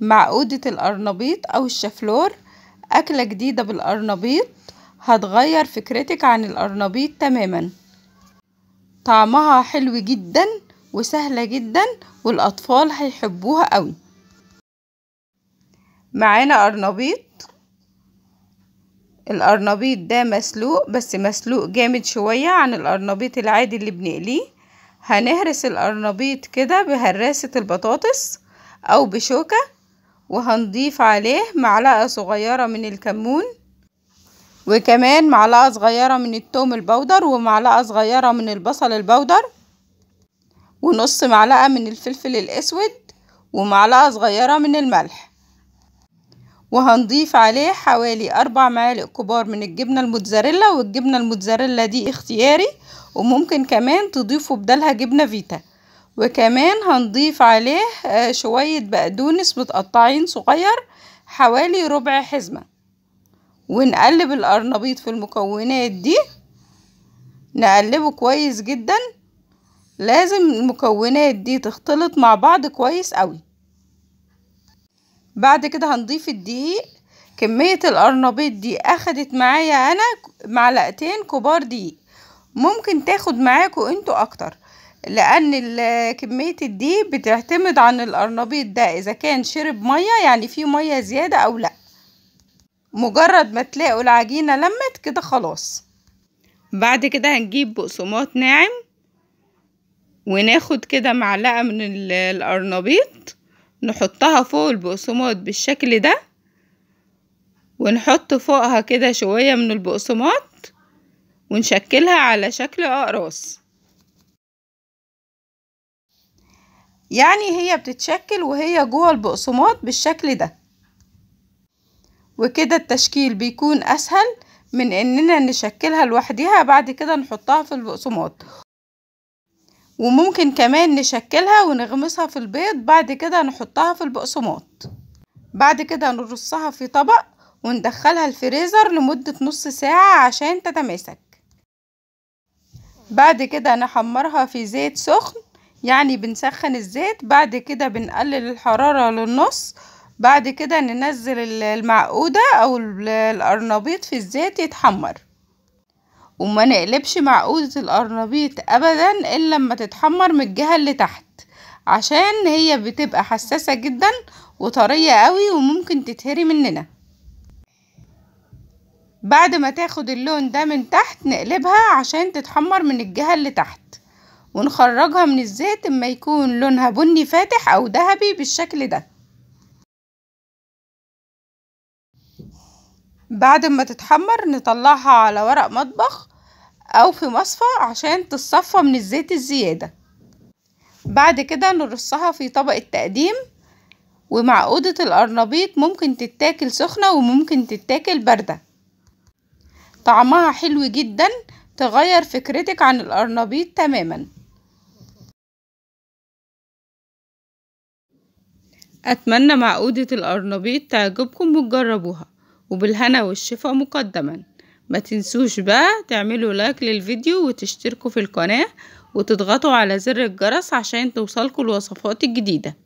مع قودة الأرنبيط أو الشفلور أكلة جديدة بالأرنبيط هتغير فكرتك عن الأرنبيط تماما طعمها حلو جدا وسهلة جدا والأطفال هيحبوها قوي معانا أرنبيط الأرنبيط ده مسلوق بس مسلوق جامد شوية عن الأرنبيط العادي اللي بنقليه هنهرس الأرنبيط كده بهراسة البطاطس أو بشوكة وهنضيف عليه معلقة صغيرة من الكمون وكمان معلقة صغيرة من التوم البودر ومعلقة صغيرة من البصل البودر ونص معلقة من الفلفل الأسود ومعلقة صغيرة من الملح وهنضيف عليه حوالي أربع معالق كبار من الجبنة الموتزاريلا والجبنة الموتزاريلا دي اختياري وممكن كمان تضيفوا بدالها جبنة فيتا وكمان هنضيف عليه آه، شوية بقدونس متقطعين صغير حوالي ربع حزمة ونقلب القرنبيط في المكونات دي نقلبه كويس جدا لازم المكونات دي تختلط مع بعض كويس قوي بعد كده هنضيف الدقيق كمية القرنبيط دي اخدت معايا انا معلقتين كبار دقيق ممكن تاخد معاكو انتوا اكتر لان كمية الدي بتعتمد عن القرنبيط ده اذا كان شرب مية يعني فيه مية زيادة او لا مجرد ما تلاقوا العجينة لمت كده خلاص بعد كده هنجيب بقسماط ناعم وناخد كده معلقة من القرنبيط نحطها فوق البقسماط بالشكل ده ونحط فوقها كده شوية من البقسماط ونشكلها على شكل أقراص يعني هي بتتشكل وهي جوه البقسماط بالشكل ده وكده التشكيل بيكون أسهل من إننا نشكلها لوحدها بعد كده نحطها في البقسماط وممكن كمان نشكلها ونغمسها في البيض بعد كده نحطها في البقسماط بعد كده نرصها في طبق وندخلها الفريزر لمدة نص ساعة عشان تتماسك بعد كده نحمرها في زيت سخن يعني بنسخن الزيت بعد كده بنقلل الحرارة للنص بعد كده ننزل المعقودة او القرنبيط في الزيت يتحمر وما نقلبش معقودة القرنبيط ابدا الا لما تتحمر من الجهة اللي تحت عشان هي بتبقى حساسة جدا وطرية قوي وممكن تتهري مننا بعد ما تاخد اللون ده من تحت نقلبها عشان تتحمر من الجهة اللي تحت ونخرجها من الزيت اما يكون لونها بني فاتح او ذهبي بالشكل ده بعد ما تتحمر نطلعها على ورق مطبخ او في مصفى عشان تتصفى من الزيت الزيادة بعد كده نرصها في طبق التقديم ومع قوده الأرنبيط ممكن تتاكل سخنة وممكن تتاكل باردة طعمها حلو جدا تغير فكرتك عن الأرنبيط تماما أتمنى معقودة القرنبيط تعجبكم وتجربوها وبالهنا والشفاء مقدما ما تنسوش بقى تعملوا لايك للفيديو وتشتركوا في القناة وتضغطوا على زر الجرس عشان توصلكوا الوصفات الجديدة